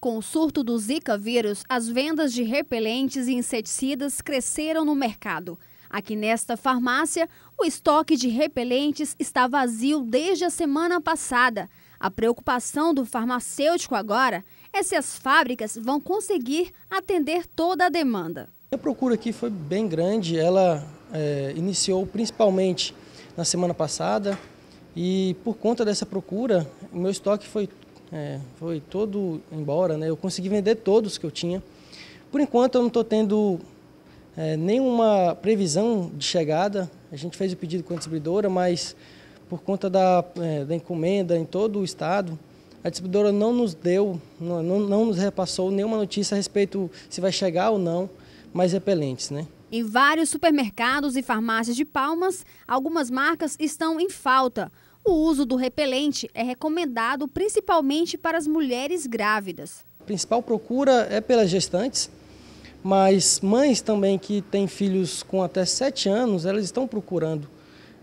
Com o surto do Zika vírus, as vendas de repelentes e inseticidas cresceram no mercado. Aqui nesta farmácia, o estoque de repelentes está vazio desde a semana passada. A preocupação do farmacêutico agora é se as fábricas vão conseguir atender toda a demanda. A procura aqui foi bem grande, ela é, iniciou principalmente na semana passada e por conta dessa procura, o meu estoque foi é, foi todo embora, né? Eu consegui vender todos que eu tinha. Por enquanto eu não estou tendo é, nenhuma previsão de chegada. A gente fez o pedido com a distribuidora, mas por conta da, é, da encomenda em todo o estado, a distribuidora não nos deu, não, não, não nos repassou nenhuma notícia a respeito se vai chegar ou não mais repelentes, né? Em vários supermercados e farmácias de Palmas, algumas marcas estão em falta. O uso do repelente é recomendado principalmente para as mulheres grávidas. A principal procura é pelas gestantes, mas mães também que têm filhos com até 7 anos, elas estão procurando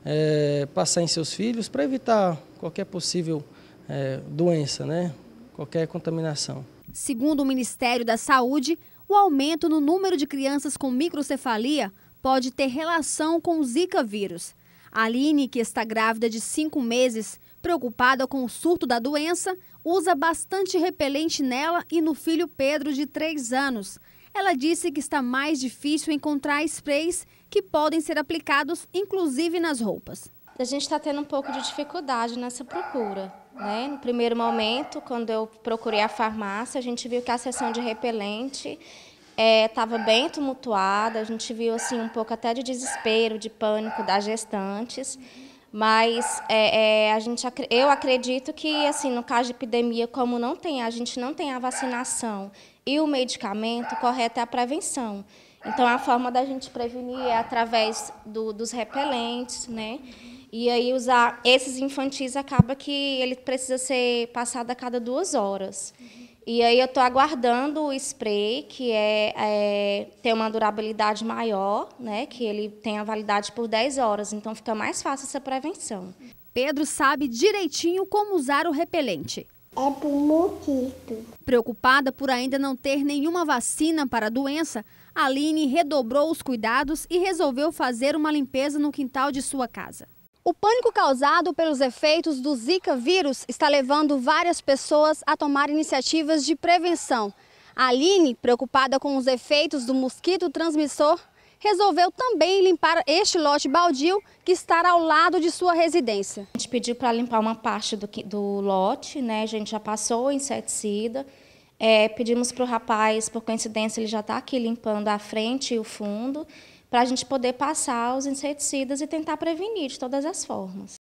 é, passar em seus filhos para evitar qualquer possível é, doença, né? qualquer contaminação. Segundo o Ministério da Saúde, o aumento no número de crianças com microcefalia pode ter relação com o Zika vírus. Aline, que está grávida de cinco meses, preocupada com o surto da doença, usa bastante repelente nela e no filho Pedro, de três anos. Ela disse que está mais difícil encontrar sprays que podem ser aplicados, inclusive nas roupas. A gente está tendo um pouco de dificuldade nessa procura. Né? No primeiro momento, quando eu procurei a farmácia, a gente viu que a seção de repelente estava é, bem tumultuada, a gente viu assim um pouco até de desespero, de pânico das gestantes, mas é, é, a gente, eu acredito que assim no caso de epidemia, como não tem, a gente não tem a vacinação e o medicamento, correto é a prevenção. Então a forma da gente prevenir é através do, dos repelentes, né? E aí usar esses infantis acaba que ele precisa ser passado a cada duas horas. Uhum. E aí eu estou aguardando o spray, que é, é, tem uma durabilidade maior, né? Que ele tem a validade por 10 horas, então fica mais fácil essa prevenção. Pedro sabe direitinho como usar o repelente. É por mosquito. Preocupada por ainda não ter nenhuma vacina para a doença, Aline redobrou os cuidados e resolveu fazer uma limpeza no quintal de sua casa. O pânico causado pelos efeitos do Zika vírus está levando várias pessoas a tomar iniciativas de prevenção. A Aline, preocupada com os efeitos do mosquito transmissor, resolveu também limpar este lote baldio que estará ao lado de sua residência. A gente pediu para limpar uma parte do, do, lote, né? a gente já passou o inseticida, é, pedimos para o rapaz, por coincidência ele já está aqui limpando a frente e o fundo, para a gente poder passar os inseticidas e tentar prevenir de todas as formas.